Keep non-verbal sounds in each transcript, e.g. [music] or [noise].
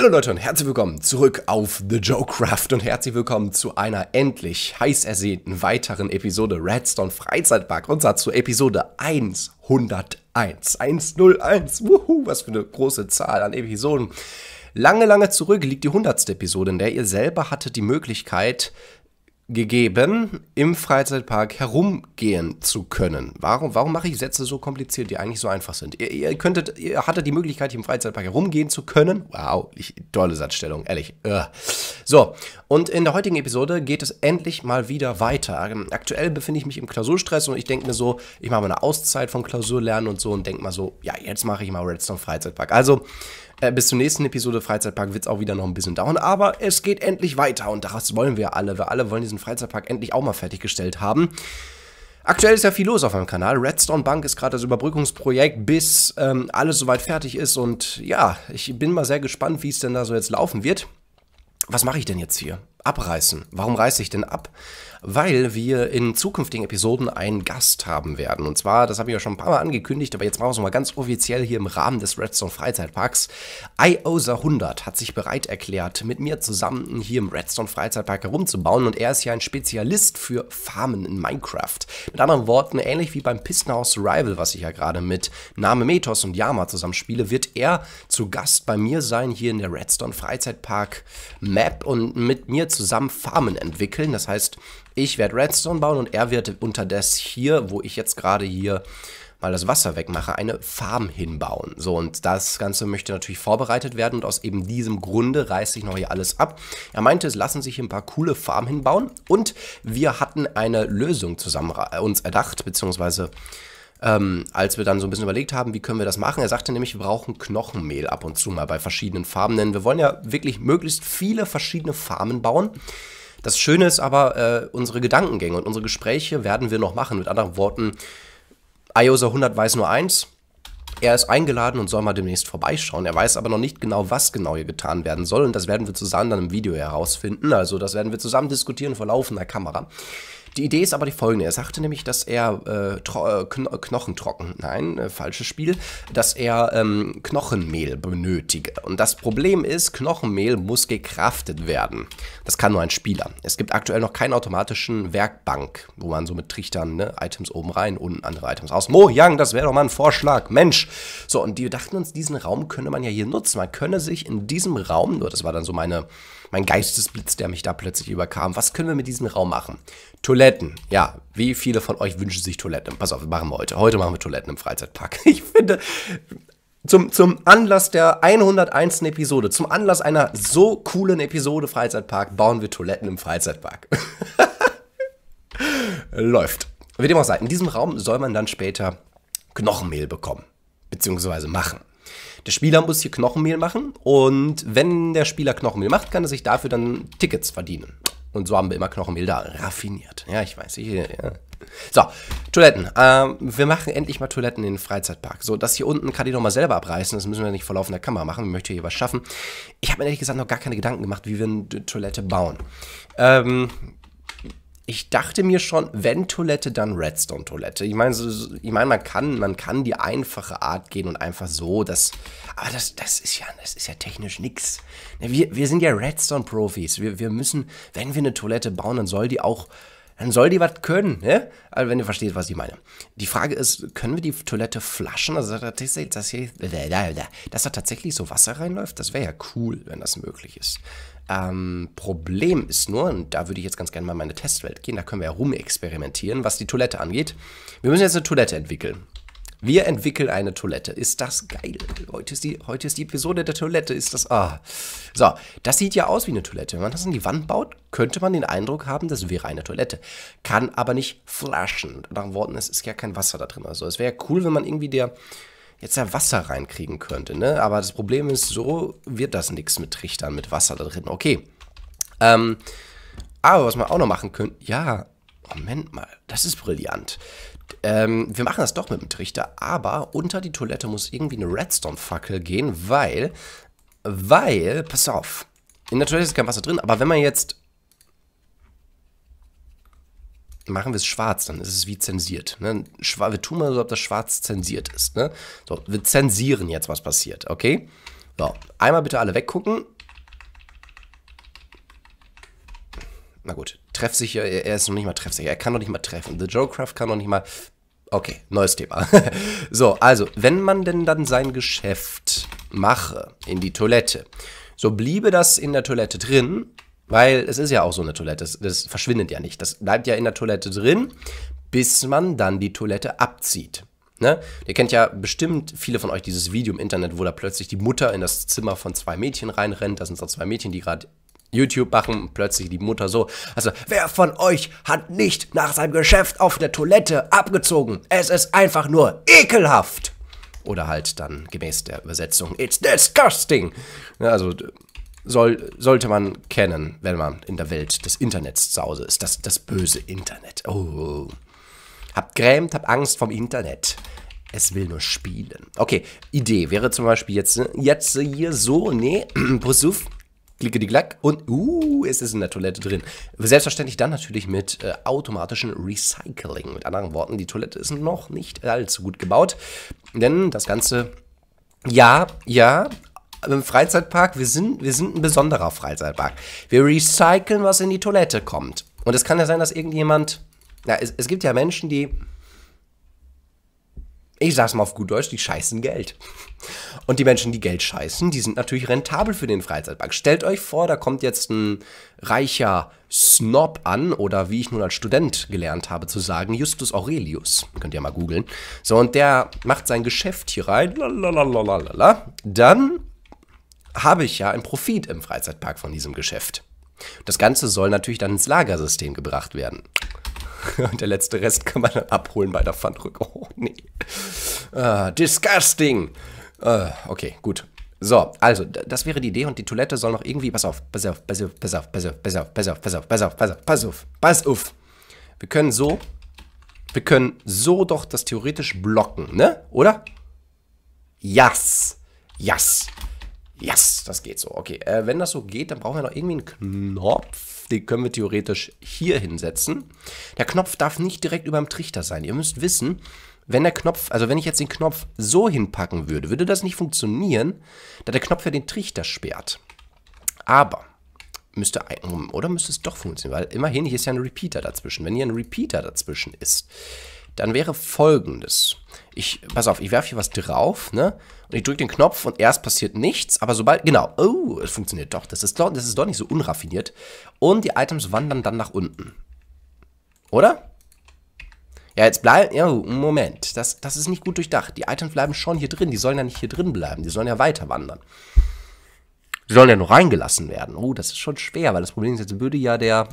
Hallo Leute und herzlich willkommen zurück auf The Joe Craft und herzlich willkommen zu einer endlich heiß ersehnten weiteren Episode Redstone Freizeitpark und zwar zu Episode 101. 101, wuhu, was für eine große Zahl an Episoden. Lange, lange zurück liegt die 100. Episode, in der ihr selber hattet die Möglichkeit, gegeben, im Freizeitpark herumgehen zu können. Warum, warum mache ich Sätze so kompliziert, die eigentlich so einfach sind? Ihr, ihr könntet, ihr hattet die Möglichkeit, im Freizeitpark herumgehen zu können. Wow, ich, tolle Satzstellung, ehrlich. Äh. So, und in der heutigen Episode geht es endlich mal wieder weiter. Aktuell befinde ich mich im Klausurstress und ich denke mir so, ich mache mal eine Auszeit vom Klausurlernen und so und denke mal so, ja, jetzt mache ich mal Redstone Freizeitpark. Also, äh, bis zur nächsten Episode Freizeitpark wird es auch wieder noch ein bisschen dauern, aber es geht endlich weiter und das wollen wir alle. Wir alle wollen diesen Freizeitpark endlich auch mal fertiggestellt haben. Aktuell ist ja viel los auf meinem Kanal. Redstone Bank ist gerade das Überbrückungsprojekt, bis ähm, alles soweit fertig ist. Und ja, ich bin mal sehr gespannt, wie es denn da so jetzt laufen wird. Was mache ich denn jetzt hier? abreißen. Warum reiße ich denn ab? Weil wir in zukünftigen Episoden einen Gast haben werden. Und zwar, das habe ich ja schon ein paar Mal angekündigt, aber jetzt machen wir es mal ganz offiziell hier im Rahmen des Redstone Freizeitparks. IOSA 100 hat sich bereit erklärt, mit mir zusammen hier im Redstone Freizeitpark herumzubauen. Und er ist ja ein Spezialist für Farmen in Minecraft. Mit anderen Worten, ähnlich wie beim Pistenhaus Survival, was ich ja gerade mit Name Metos und Yama zusammenspiele, wird er zu Gast bei mir sein hier in der Redstone Freizeitpark Map und mit mir zusammen zusammen Farmen entwickeln. Das heißt, ich werde Redstone bauen und er wird unterdessen hier, wo ich jetzt gerade hier mal das Wasser wegmache, eine Farm hinbauen. So, und das Ganze möchte natürlich vorbereitet werden und aus eben diesem Grunde reißt sich noch hier alles ab. Er meinte, es lassen sich ein paar coole Farmen hinbauen und wir hatten eine Lösung zusammen äh, uns erdacht, beziehungsweise ähm, als wir dann so ein bisschen überlegt haben, wie können wir das machen. Er sagte nämlich, wir brauchen Knochenmehl ab und zu mal bei verschiedenen Farben, denn wir wollen ja wirklich möglichst viele verschiedene Farmen bauen. Das Schöne ist aber, äh, unsere Gedankengänge und unsere Gespräche werden wir noch machen. Mit anderen Worten, IOSA 100 weiß nur eins. Er ist eingeladen und soll mal demnächst vorbeischauen. Er weiß aber noch nicht genau, was genau hier getan werden soll. Und das werden wir zusammen dann im Video herausfinden. Also das werden wir zusammen diskutieren vor laufender Kamera. Die Idee ist aber die folgende. Er sagte nämlich, dass er äh, äh kno äh, Knochen trocken, nein, äh, falsches Spiel, dass er ähm, Knochenmehl benötige. Und das Problem ist, Knochenmehl muss gekraftet werden. Das kann nur ein Spieler. Es gibt aktuell noch keinen automatischen Werkbank, wo man so mit Trichtern ne, Items oben rein und andere Items aus. Mojang, das wäre doch mal ein Vorschlag. Mensch. So, und die dachten uns, diesen Raum könne man ja hier nutzen. Man könne sich in diesem Raum, nur das war dann so meine mein Geistesblitz, der mich da plötzlich überkam. Was können wir mit diesem Raum machen? Toiletten. Ja, wie viele von euch wünschen sich Toiletten? Pass auf, machen wir heute. Heute machen wir Toiletten im Freizeitpark. [laughs] Ich finde, zum, zum Anlass der 101. Episode, zum Anlass einer so coolen Episode Freizeitpark, bauen wir Toiletten im Freizeitpark. [laughs] Läuft. Wie dem auch sei, in diesem Raum soll man dann später Knochenmehl bekommen. Beziehungsweise machen. Der Spieler muss hier Knochenmehl machen und wenn der Spieler Knochenmehl macht, kann er sich dafür dann Tickets verdienen. Und so haben wir immer Knochenmehl da. Raffiniert. Ja, ich weiß. Ich, ja. So, Toiletten. Ähm, wir machen endlich mal Toiletten in den Freizeitpark. So, das hier unten kann ich nochmal selber abreißen. Das müssen wir nicht vor laufender Kamera machen. Ich möchte hier was schaffen. Ich habe mir ehrlich gesagt noch gar keine Gedanken gemacht, wie wir eine Toilette bauen. Ähm, ich dachte mir schon, wenn Toilette, dann Redstone-Toilette. Ich meine, so, ich meine, man kann, man kann die einfache Art gehen und einfach so, das, aber das, das ist ja, das ist ja technisch nichts. Ne, wir, wir sind ja Redstone-Profis. Wir, wir müssen, wenn wir eine Toilette bauen, dann soll die auch, dann soll die was können, ne? Also wenn ihr versteht, was ich meine. Die Frage ist, können wir die Toilette flaschen? Also dass da tatsächlich so Wasser reinläuft? Das wäre ja cool, wenn das möglich ist. Ähm, Problem ist nur, und da würde ich jetzt ganz gerne mal in meine Testwelt gehen, da können wir ja rumexperimentieren, was die Toilette angeht. Wir müssen jetzt eine Toilette entwickeln. Wir entwickeln eine Toilette. Ist das geil? Heute ist die, heute ist die Episode der Toilette. Ist das. Ah. So, das sieht ja aus wie eine Toilette. Wenn man das an die Wand baut, könnte man den Eindruck haben, das wäre eine Toilette. Kann aber nicht flaschen. Nach Worten, es ist ja kein Wasser da drin. Also, es wäre ja cool, wenn man irgendwie der jetzt ja Wasser reinkriegen könnte, ne? Aber das Problem ist, so wird das nichts mit Trichtern, mit Wasser da drin. Okay. Ähm, aber was man auch noch machen könnte, ja, Moment mal, das ist brillant. Ähm, wir machen das doch mit dem Trichter, aber unter die Toilette muss irgendwie eine Redstone-Fackel gehen, weil, weil, pass auf, in der Toilette ist kein Wasser drin, aber wenn man jetzt machen wir es schwarz, dann ist es wie zensiert. Ne? Wir tun mal so, ob das schwarz zensiert ist. Ne? So, wir zensieren jetzt, was passiert, okay? So, einmal bitte alle weggucken. Na gut, treffsicher, er ist noch nicht mal treffsicher. Er kann noch nicht mal treffen. The Joecraft kann noch nicht mal... Okay, neues Thema. [laughs] so, also, wenn man denn dann sein Geschäft mache in die Toilette, so bliebe das in der Toilette drin weil es ist ja auch so eine Toilette, das, das verschwindet ja nicht. Das bleibt ja in der Toilette drin, bis man dann die Toilette abzieht. Ne? Ihr kennt ja bestimmt viele von euch dieses Video im Internet, wo da plötzlich die Mutter in das Zimmer von zwei Mädchen reinrennt. Das sind so zwei Mädchen, die gerade YouTube machen und plötzlich die Mutter so. Also, wer von euch hat nicht nach seinem Geschäft auf der Toilette abgezogen? Es ist einfach nur ekelhaft. Oder halt dann gemäß der Übersetzung, it's disgusting. Ja, also soll, sollte man kennen, wenn man in der Welt des Internets zu Hause ist. Das, das böse Internet. Oh. Habt Grämt, habt Angst vom Internet. Es will nur spielen. Okay, Idee wäre zum Beispiel jetzt, jetzt hier so, nee, Pussuf, [clears throat] klicke die Glack und, uh, es ist in der Toilette drin. Selbstverständlich dann natürlich mit äh, automatischem Recycling. Mit anderen Worten, die Toilette ist noch nicht allzu gut gebaut, denn das Ganze ja, ja, im Freizeitpark, wir sind, wir sind ein besonderer Freizeitpark. Wir recyceln, was in die Toilette kommt. Und es kann ja sein, dass irgendjemand. Na, es, es gibt ja Menschen, die. Ich sag's mal auf gut Deutsch, die scheißen Geld. Und die Menschen, die Geld scheißen, die sind natürlich rentabel für den Freizeitpark. Stellt euch vor, da kommt jetzt ein reicher Snob an oder wie ich nun als Student gelernt habe zu sagen, Justus Aurelius. Könnt ihr mal googeln. So, und der macht sein Geschäft hier rein. Lalalala. Dann habe ich ja einen Profit im Freizeitpark von diesem Geschäft. Das Ganze soll natürlich dann ins Lagersystem gebracht werden. Und der letzte Rest kann man dann abholen bei der Pfandrücke. Oh, nee. Uh, disgusting. Uh, okay, gut. So, also, das wäre die Idee und die Toilette soll noch irgendwie. Pass auf, pass auf, pass auf, pass auf, pass auf, pass auf, pass auf, pass auf, pass auf, pass auf, pass auf, pass auf. Wir können so. Wir können so doch das theoretisch blocken, ne? Oder? Yes. Yes. Yes, das geht so. Okay, äh, wenn das so geht, dann brauchen wir noch irgendwie einen Knopf. Den können wir theoretisch hier hinsetzen. Der Knopf darf nicht direkt über dem Trichter sein. Ihr müsst wissen, wenn der Knopf, also wenn ich jetzt den Knopf so hinpacken würde, würde das nicht funktionieren, da der Knopf ja den Trichter sperrt. Aber müsste, oder müsste es doch funktionieren, weil immerhin hier ist ja ein Repeater dazwischen. Wenn hier ein Repeater dazwischen ist, dann wäre folgendes. Ich, pass auf, ich werfe hier was drauf, ne? Und ich drücke den Knopf und erst passiert nichts, aber sobald, genau, oh, es funktioniert doch. Das ist, doch, das ist doch nicht so unraffiniert. Und die Items wandern dann nach unten. Oder? Ja, jetzt bleiben, ja, Moment, das, das ist nicht gut durchdacht. Die Items bleiben schon hier drin, die sollen ja nicht hier drin bleiben, die sollen ja weiter wandern. Die sollen ja nur reingelassen werden. Oh, das ist schon schwer, weil das Problem ist, jetzt würde ja der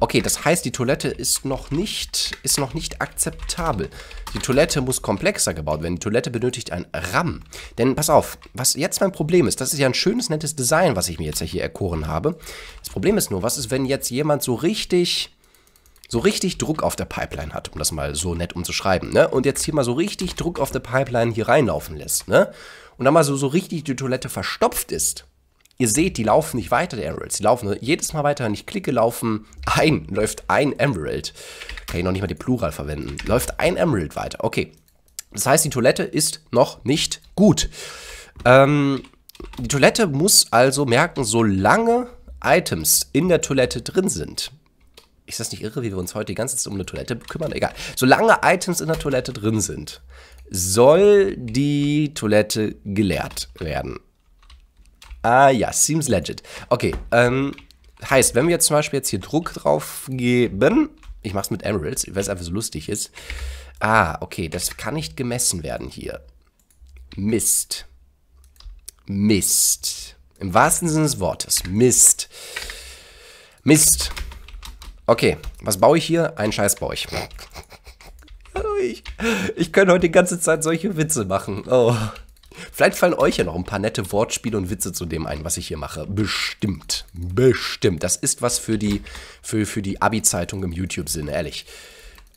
Okay, das heißt, die Toilette ist noch nicht, ist noch nicht akzeptabel. Die Toilette muss komplexer gebaut werden. Die Toilette benötigt ein RAM. Denn pass auf, was jetzt mein Problem ist, das ist ja ein schönes, nettes Design, was ich mir jetzt ja hier erkoren habe. Das Problem ist nur, was ist, wenn jetzt jemand so richtig, so richtig Druck auf der Pipeline hat, um das mal so nett umzuschreiben, ne? Und jetzt hier mal so richtig Druck auf der Pipeline hier reinlaufen lässt, ne? Und dann mal so, so richtig die Toilette verstopft ist ihr seht, die laufen nicht weiter, die Emeralds. Die laufen jedes Mal weiter. Wenn ich klicke, laufen ein, läuft ein Emerald. Kann ich noch nicht mal die Plural verwenden. Läuft ein Emerald weiter. Okay. Das heißt, die Toilette ist noch nicht gut. Ähm, die Toilette muss also merken, solange Items in der Toilette drin sind. Ist das nicht irre, wie wir uns heute die ganze Zeit um eine Toilette kümmern? Egal. Solange Items in der Toilette drin sind, soll die Toilette geleert werden. Ah ja, seems legit. Okay, ähm, heißt, wenn wir jetzt zum Beispiel jetzt hier Druck drauf geben, ich mach's mit Emeralds, weil es einfach so lustig ist. Ah, okay, das kann nicht gemessen werden hier. Mist. Mist. Im wahrsten Sinne des Wortes. Mist. Mist. Okay, was baue ich hier? Ein Scheiß baue ich. [laughs] Ich, ich kann heute die ganze Zeit solche Witze machen. Oh. Vielleicht fallen euch ja noch ein paar nette Wortspiele und Witze zu dem ein, was ich hier mache. Bestimmt. Bestimmt. Das ist was für die, für, für die Abi-Zeitung im YouTube-Sinne, ehrlich.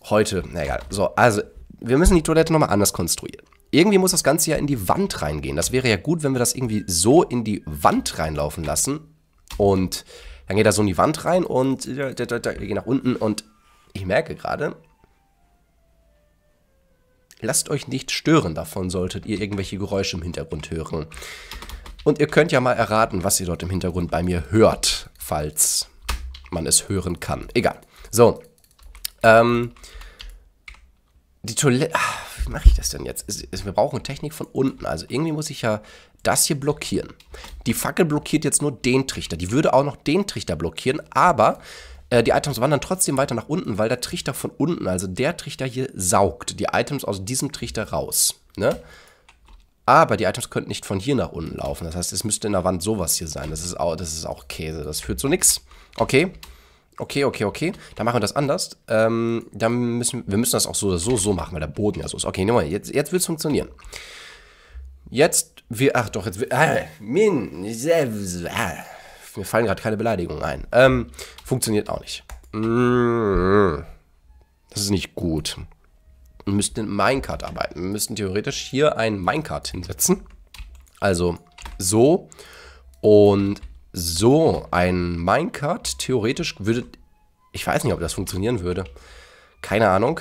Heute, naja, so, also, wir müssen die Toilette nochmal anders konstruieren. Irgendwie muss das Ganze ja in die Wand reingehen. Das wäre ja gut, wenn wir das irgendwie so in die Wand reinlaufen lassen. Und dann geht er so in die Wand rein und geht nach unten. Und ich merke gerade, Lasst euch nicht stören davon, solltet ihr irgendwelche Geräusche im Hintergrund hören. Und ihr könnt ja mal erraten, was ihr dort im Hintergrund bei mir hört, falls man es hören kann. Egal. So. Ähm, die Toilette. Ah, wie mache ich das denn jetzt? Wir brauchen Technik von unten. Also irgendwie muss ich ja das hier blockieren. Die Fackel blockiert jetzt nur den Trichter. Die würde auch noch den Trichter blockieren, aber äh, die Items wandern trotzdem weiter nach unten, weil der Trichter von unten, also der Trichter hier, saugt die Items aus diesem Trichter raus. Ne? Aber die Items könnten nicht von hier nach unten laufen. Das heißt, es müsste in der Wand sowas hier sein. Das ist auch, das ist auch Käse. Das führt zu nichts. Okay. Okay, okay, okay. Dann machen wir das anders. Ähm, dann müssen wir müssen das auch so so so machen, weil der Boden ja so ist. Okay, nehmen wir jetzt jetzt es funktionieren. Jetzt wir ach doch jetzt äh, min ah. Mir fallen gerade keine Beleidigungen ein. Ähm, funktioniert auch nicht. Mm. Das ist nicht gut. Wir müssten in Minecart arbeiten. Wir müssten theoretisch hier ein Minecart hinsetzen. Also so und so ein Minecart. Theoretisch würde... Ich weiß nicht, ob das funktionieren würde. Keine Ahnung.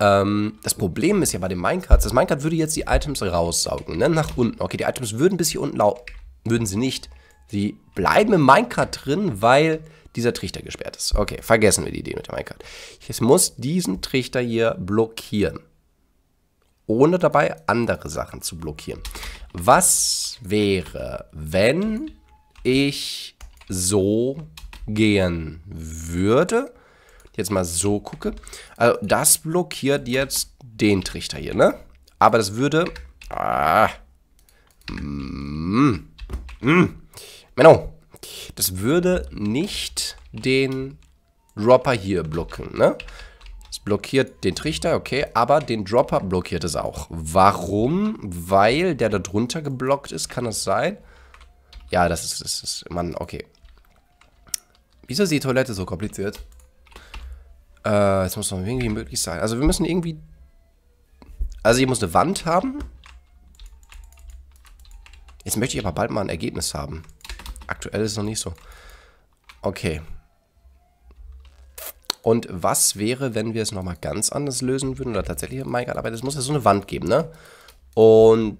Ähm, das Problem ist ja bei den Minecarts, das Minecart würde jetzt die Items raussaugen, ne? nach unten. Okay, die Items würden bis hier unten laufen. Würden sie nicht. Sie bleiben im Minecart drin, weil dieser Trichter gesperrt ist. Okay, vergessen wir die Idee mit dem Minecart. Ich muss diesen Trichter hier blockieren. Ohne dabei andere Sachen zu blockieren. Was wäre, wenn ich so gehen würde? Jetzt mal so gucke. Also das blockiert jetzt den Trichter hier, ne? Aber das würde... Ah, mm, mm, Menno, das würde nicht den Dropper hier blocken, ne? Es blockiert den Trichter, okay, aber den Dropper blockiert es auch. Warum? Weil der da drunter geblockt ist, kann das sein? Ja, das ist, das ist, Mann, okay. Wieso ist die Toilette so kompliziert? Äh, es muss noch irgendwie möglich sein. Also wir müssen irgendwie... Also ich muss eine Wand haben. Jetzt möchte ich aber bald mal ein Ergebnis haben aktuell ist es noch nicht so. Okay. Und was wäre, wenn wir es nochmal ganz anders lösen würden? Oder tatsächlich, mein Gott, aber das muss ja so eine Wand geben, ne? Und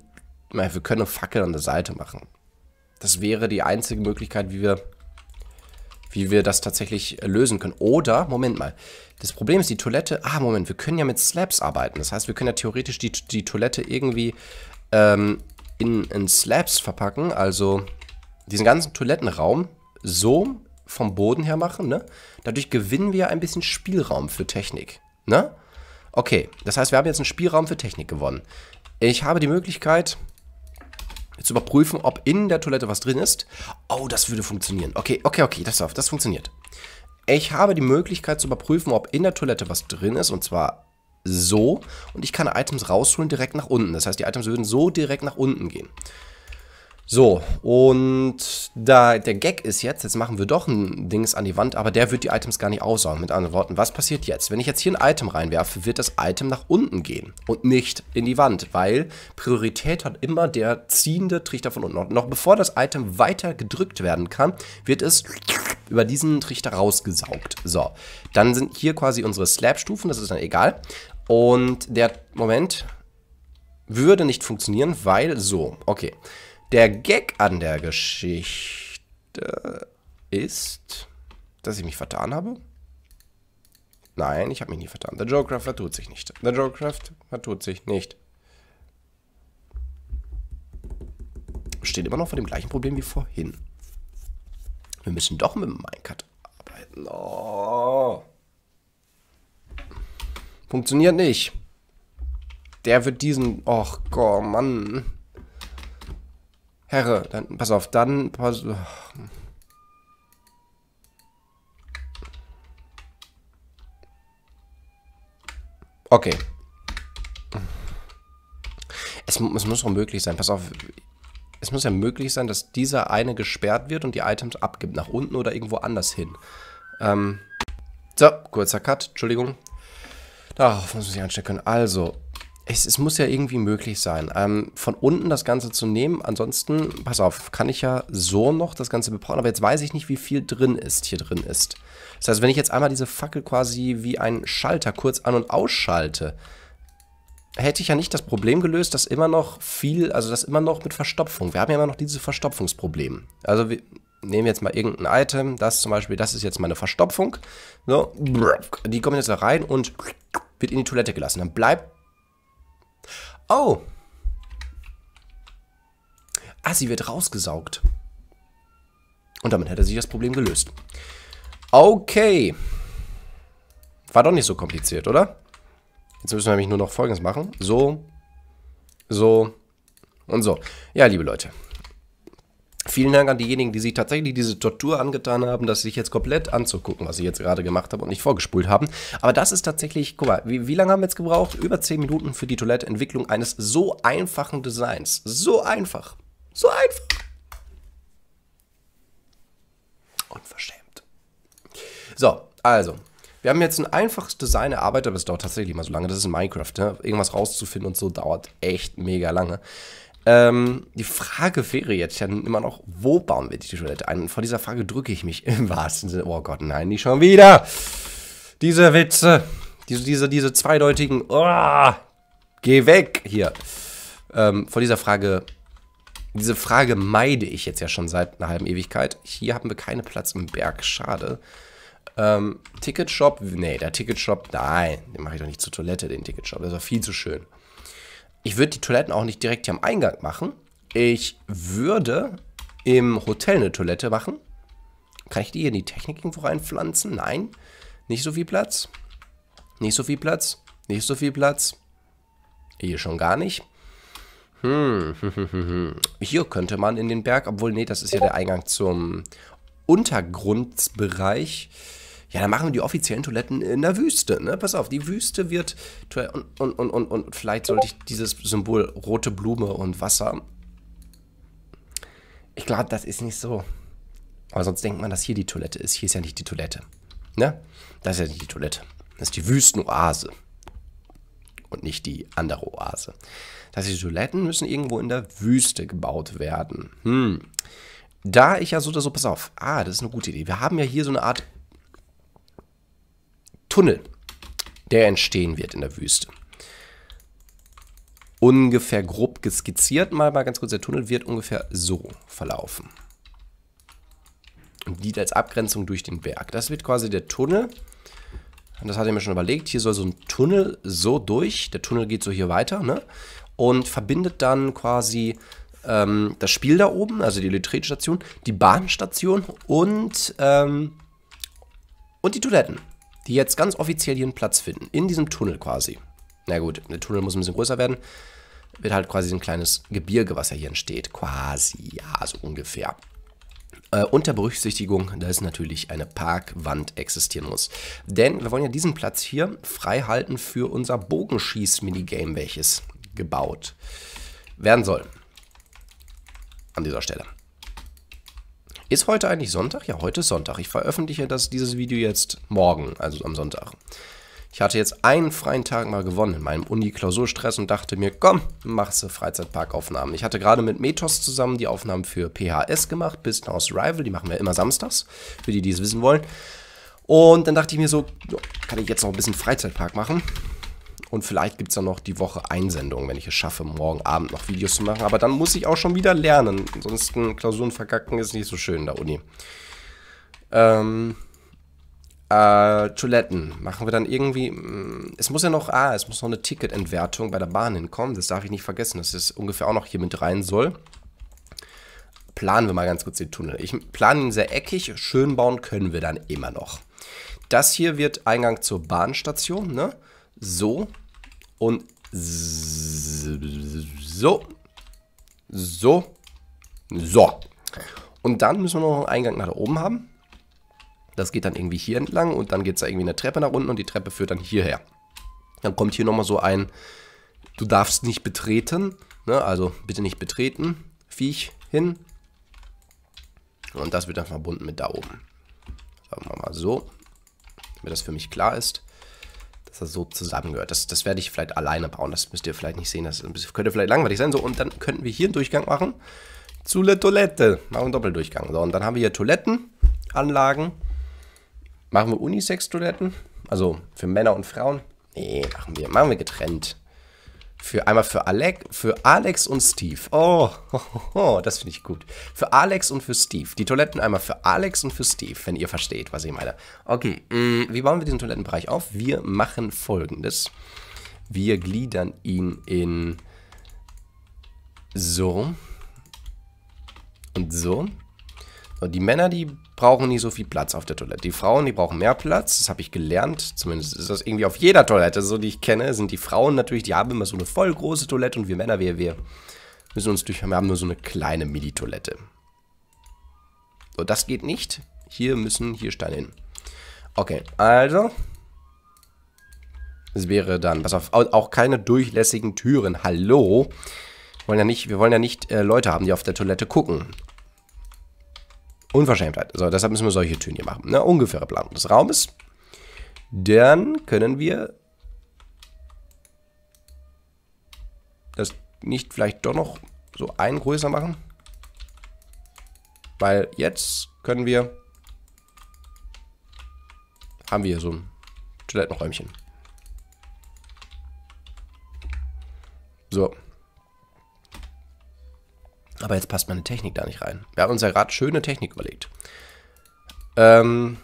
na, wir können eine Fackel an der Seite machen. Das wäre die einzige Möglichkeit, wie wir, wie wir das tatsächlich lösen können. Oder, Moment mal, das Problem ist, die Toilette, ah, Moment, wir können ja mit Slabs arbeiten. Das heißt, wir können ja theoretisch die, die Toilette irgendwie ähm, in, in Slabs verpacken, also diesen ganzen Toilettenraum so vom Boden her machen, ne? Dadurch gewinnen wir ein bisschen Spielraum für Technik, ne? Okay, das heißt, wir haben jetzt einen Spielraum für Technik gewonnen. Ich habe die Möglichkeit, zu überprüfen, ob in der Toilette was drin ist. Oh, das würde funktionieren. Okay, okay, okay, das, das funktioniert. Ich habe die Möglichkeit zu überprüfen, ob in der Toilette was drin ist, und zwar so. Und ich kann Items rausholen direkt nach unten. Das heißt, die Items würden so direkt nach unten gehen. So, und da der Gag ist jetzt, jetzt machen wir doch ein Dings an die Wand, aber der wird die Items gar nicht aussaugen. Mit anderen Worten, was passiert jetzt? Wenn ich jetzt hier ein Item reinwerfe, wird das Item nach unten gehen und nicht in die Wand, weil Priorität hat immer der ziehende Trichter von unten. Und noch bevor das Item weiter gedrückt werden kann, wird es über diesen Trichter rausgesaugt. So, dann sind hier quasi unsere slap stufen das ist dann egal. Und der Moment würde nicht funktionieren, weil so, okay. Der Gag an der Geschichte ist, dass ich mich vertan habe. Nein, ich habe mich nie vertan. The Joecraft vertut sich nicht. The Joecraft vertut sich nicht. Steht immer noch vor dem gleichen Problem wie vorhin. Wir müssen doch mit dem Minecart arbeiten. Oh. Funktioniert nicht. Der wird diesen... Och, Gott, Mann. Herre, dann, pass auf, dann, pass, Okay. Es, es muss doch möglich sein, pass auf, es muss ja möglich sein, dass dieser eine gesperrt wird und die Items abgibt, nach unten oder irgendwo anders hin. Ähm, so, kurzer Cut, Entschuldigung. Darauf muss ich sich Also, es, es, muss ja irgendwie möglich sein, ähm, von unten das Ganze zu nehmen. Ansonsten, pass auf, kann ich ja so noch das Ganze bebrauchen. Aber jetzt weiß ich nicht, wie viel drin ist, hier drin ist. Das heißt, wenn ich jetzt einmal diese Fackel quasi wie einen Schalter kurz an- und ausschalte, hätte ich ja nicht das Problem gelöst, dass immer noch viel, also das immer noch mit Verstopfung. Wir haben ja immer noch dieses Verstopfungsproblem. Also wir nehmen jetzt mal irgendein Item, das zum Beispiel, das ist jetzt meine Verstopfung. So, die kommen jetzt da rein und wird in die Toilette gelassen. Dann bleibt Oh. Ah, sie wird rausgesaugt. Und damit hätte sich das Problem gelöst. Okay. War doch nicht so kompliziert, oder? Jetzt müssen wir nämlich nur noch Folgendes machen. So, so und so. Ja, liebe Leute, Vielen Dank an diejenigen, die sich tatsächlich diese Tortur angetan haben, das sich jetzt komplett anzugucken, was ich jetzt gerade gemacht habe und nicht vorgespult haben. Aber das ist tatsächlich, guck mal, wie, wie lange haben wir jetzt gebraucht? Über 10 Minuten für die Toiletteentwicklung eines so einfachen Designs. So einfach. So einfach. Unverschämt. So, also. Wir haben jetzt ein einfaches Design erarbeitet, aber es dauert tatsächlich mal so lange. Das ist in Minecraft. Ne? Irgendwas rauszufinden und so dauert echt mega lange. Ähm, die Frage wäre jetzt ja immer noch, wo bauen wir die Toilette ein? Und vor dieser Frage drücke ich mich [laughs] im wahrsten Sinne. Oh Gott, nein, nicht schon wieder. Diese Witze. Diese, diese, diese zweideutigen. Oh, geh weg hier. Ähm, vor dieser Frage. Diese Frage meide ich jetzt ja schon seit einer halben Ewigkeit. Hier haben wir keinen Platz im Berg. Schade. Ähm, Ticketshop. Nee, der Ticketshop. Nein, den mache ich doch nicht zur Toilette, den Ticketshop. Das ist doch viel zu schön. Ich würde die Toiletten auch nicht direkt hier am Eingang machen. Ich würde im Hotel eine Toilette machen. Kann ich die hier in die Technik irgendwo reinpflanzen? Nein. Nicht so viel Platz. Nicht so viel Platz. Nicht so viel Platz. Hier schon gar nicht. Hm. [laughs] Hier könnte man in den Berg, obwohl, nee, das ist ja der Eingang zum Untergrundbereich. Ja, dann machen wir die offiziellen Toiletten in der Wüste. Ne? Pass auf, die Wüste wird. Und, und, und, und, und vielleicht sollte ich dieses Symbol rote Blume und Wasser. Ich glaube, das ist nicht so. Aber sonst denkt man, dass hier die Toilette ist. Hier ist ja nicht die Toilette. Ne? Das ist ja nicht die Toilette. Das ist die Wüstenoase. Und nicht die andere Oase. Das heißt, die Toiletten müssen irgendwo in der Wüste gebaut werden. Hm. Da ich ja so oder so, pass auf. Ah, das ist eine gute Idee. Wir haben ja hier so eine Art Tunnel, der entstehen wird in der Wüste. Ungefähr grob geskizziert mal, mal ganz kurz, der Tunnel wird ungefähr so verlaufen. Und dient als Abgrenzung durch den Berg. Das wird quasi der Tunnel. Und das hatte ich mir schon überlegt. Hier soll so ein Tunnel so durch. Der Tunnel geht so hier weiter, ne? Und verbindet dann quasi ähm, das Spiel da oben, also die Elektrizstation, die Bahnstation und, ähm, und die Toiletten die jetzt ganz offiziell ihren Platz finden, in diesem Tunnel quasi. Na gut, der Tunnel muss ein bisschen größer werden. Wird halt quasi ein kleines Gebirge, was ja hier entsteht. Quasi, ja, so ungefähr. Äh, unter Berücksichtigung, dass natürlich eine Parkwand existieren muss. Denn wir wollen ja diesen Platz hier frei halten für unser Bogenschieß-Minigame, welches gebaut werden soll. An dieser Stelle. Ist heute eigentlich Sonntag? Ja, heute ist Sonntag. Ich veröffentliche das, dieses Video jetzt morgen, also am Sonntag. Ich hatte jetzt einen freien Tag mal gewonnen in meinem Uni-Klausurstress und dachte mir, komm, machst du Freizeitparkaufnahmen. Ich hatte gerade mit Metos zusammen die Aufnahmen für PHS gemacht, Business Rival, die machen wir immer samstags, für die, die es wissen wollen. Und dann dachte ich mir so, kann ich jetzt noch ein bisschen Freizeitpark machen? Und vielleicht gibt es dann noch die Woche Einsendung, wenn ich es schaffe, morgen Abend noch Videos zu machen. Aber dann muss ich auch schon wieder lernen. Ansonsten Klausuren verkacken ist nicht so schön in der Uni. Ähm, äh, Toiletten. Machen wir dann irgendwie. Mh, mm, es muss ja noch. Ah, es muss noch eine Ticketentwertung bei der Bahn hinkommen. Das darf ich nicht vergessen, dass es das ungefähr auch noch hier mit rein soll. Planen wir mal ganz kurz den Tunnel. Ich plane ihn sehr eckig. Schön bauen können wir dann immer noch. Das hier wird Eingang zur Bahnstation, ne? So, und so. So. So. Und dann müssen wir noch einen Eingang nach oben haben. Das geht dann irgendwie hier entlang und dann geht es da irgendwie eine Treppe nach unten und die Treppe führt dann hierher. Dann kommt hier nochmal so ein, du darfst nicht betreten, ne? also bitte nicht betreten, Viech hin. Und das wird dann verbunden mit da oben. Sagen wir mal so, damit das für mich klar ist dass das so zusammengehört. Das, das werde ich vielleicht alleine bauen. Das müsst ihr vielleicht nicht sehen. Das bisschen, könnte vielleicht langweilig sein. So, und dann könnten wir hier einen Durchgang machen zu der Toilette. Machen wir einen Doppeldurchgang. So, und dann haben wir hier Toilettenanlagen. Machen wir Unisex-Toiletten. Also für Männer und Frauen. Nee, machen wir, machen wir getrennt. Für einmal für Alec, für Alex und Steve. Oh, oh, [laughs] oh das finde ich gut. Für Alex und für Steve. Die Toiletten einmal für Alex und für Steve, wenn ihr versteht, was ich meine. Okay, mh, mm, wie bauen wir diesen Toilettenbereich auf? Wir machen folgendes. Wir gliedern ihn in so und so. so die Männer, die brauchen nicht so viel Platz auf der Toilette. Die Frauen, die brauchen mehr Platz, das habe ich gelernt. Zumindest ist das irgendwie auf jeder Toilette, so die ich kenne, sind die Frauen natürlich, die haben immer so eine voll große Toilette und wir Männer, wir, wir müssen uns durch, wir haben nur so eine kleine Mini-Toilette. So, das geht nicht. Hier müssen, hier Steine hin. Okay, also. Es wäre dann, pass auf, auch keine durchlässigen Türen. Hallo. Wir wollen ja nicht, wir wollen ja nicht äh, Leute haben, die auf der Toilette gucken. Unverschämtheit. So, deshalb müssen wir solche Türen hier machen. Eine ungefähre Planung des Raumes. Dann können wir das nicht vielleicht doch noch so einen größer machen. Weil jetzt können wir... Haben wir hier so ein Toilettenräumchen. So. Aber jetzt passt meine Technik da nicht rein. Wir haben uns ja gerade schöne Technik überlegt. Ähm,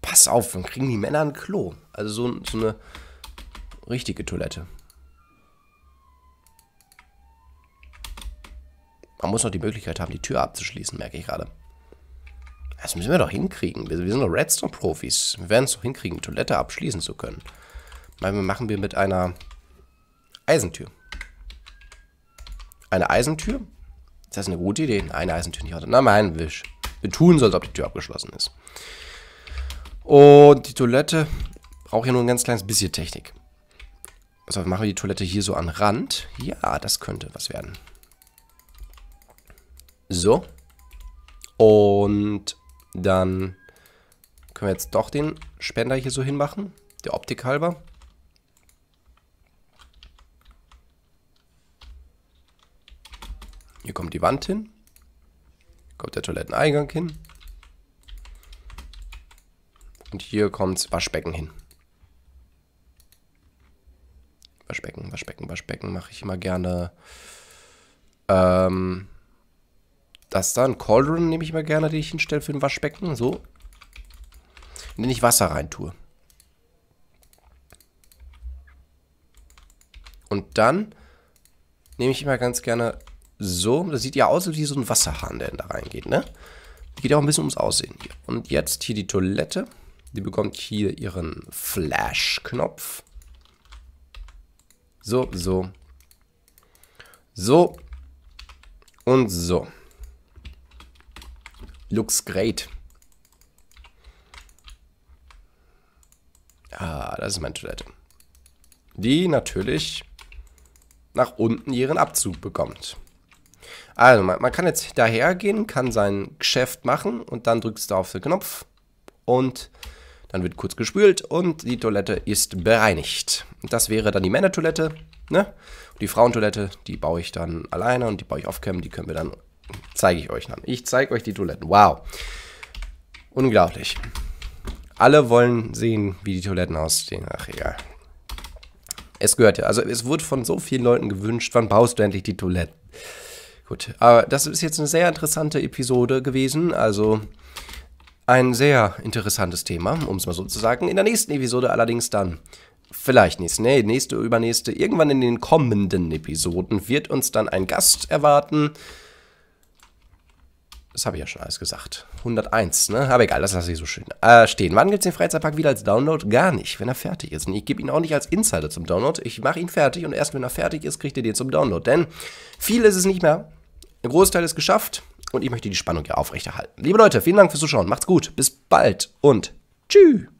pass auf, dann kriegen die Männer ein Klo. Also so, so eine richtige Toilette. Man muss noch die Möglichkeit haben, die Tür abzuschließen, merke ich gerade. Das müssen wir doch hinkriegen. Wir, wir sind doch Redstone-Profis. Wir werden es doch hinkriegen, die Toilette abschließen zu können. Manchmal machen wir mit einer Eisentür. Eine Eisentür ist das eine gute Idee? Nein, ist natürlich nicht. Na, mein Wisch. Wir tun so, als ob die Tür abgeschlossen ist. Und die Toilette braucht ja nur ein ganz kleines bisschen Technik. Pass also, auf, machen wir die Toilette hier so an Rand. Ja, das könnte was werden. So. Und dann können wir jetzt doch den Spender hier so hinmachen. Der Optik halber. Hier kommt die Wand hin. Kommt der Toiletteneingang hin. Und hier kommt das Waschbecken hin. Waschbecken, Waschbecken, Waschbecken mache ich immer gerne. Ähm, das da, ein Cauldron nehme ich immer gerne, den ich hinstelle für ein Waschbecken. So. In den ich Wasser rein tue. Und dann nehme ich immer ganz gerne so, das sieht ja aus, wie so ein Wasserhahn, der da reingeht, ne? Geht ja auch ein bisschen ums Aussehen hier. Und jetzt hier die Toilette. Die bekommt hier ihren Flash-Knopf. So, so. So. Und so. Looks great. Ah, das ist meine Toilette. Die natürlich nach unten ihren Abzug bekommt. Also man, man kann jetzt dahergehen, kann sein Geschäft machen und dann drückst du auf den Knopf und dann wird kurz gespült und die Toilette ist bereinigt. Das wäre dann die Männertoilette. Ne? Die Frauentoilette, die baue ich dann alleine und die baue ich auf Cam, die können wir dann, zeige ich euch dann. Ich zeige euch die Toiletten. Wow. Unglaublich. Alle wollen sehen, wie die Toiletten aussehen. Ach, egal. Es gehört ja. Also es wurde von so vielen Leuten gewünscht, wann baust du endlich die Toiletten? Gut, aber das ist jetzt eine sehr interessante Episode gewesen. Also ein sehr interessantes Thema, um es mal so zu sagen. In der nächsten Episode allerdings dann. Vielleicht nächste, nee, nächste, übernächste, irgendwann in den kommenden Episoden wird uns dann ein Gast erwarten. Das habe ich ja schon alles gesagt. 101, ne? Aber egal, das lasse ich so schön äh, stehen. Wann gibt es den Freizeitpark wieder als Download? Gar nicht, wenn er fertig ist. Und ich gebe ihn auch nicht als Insider zum Download. Ich mache ihn fertig und erst wenn er fertig ist, kriegt ihr den zum Download. Denn viel ist es nicht mehr. Der Großteil ist geschafft und ich möchte die Spannung ja aufrechterhalten. Liebe Leute, vielen Dank fürs Zuschauen. Macht's gut. Bis bald und tschüss.